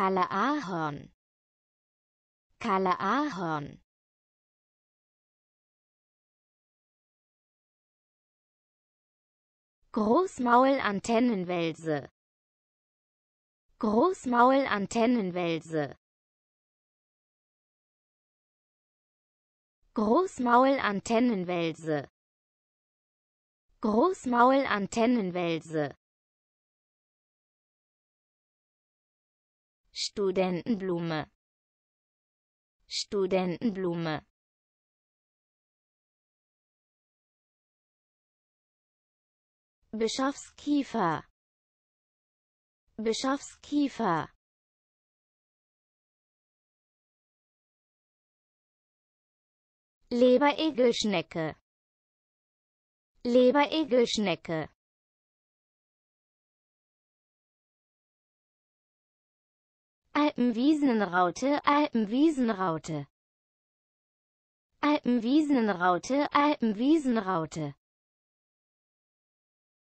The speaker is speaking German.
Ahorn. Ahorn. Großmaul Antennenwälse. Großmaul Antennenwälse. Großmaul Antennenwälse. Großmaul Antennenwälse. Studentenblume Studentenblume Bischofskiefer Bischofskiefer Leberegelschnecke Leberegelschnecke Alpenwiesenraute, Alpenwiesenraute. Alpenwiesenraute, Alpenwiesenraute.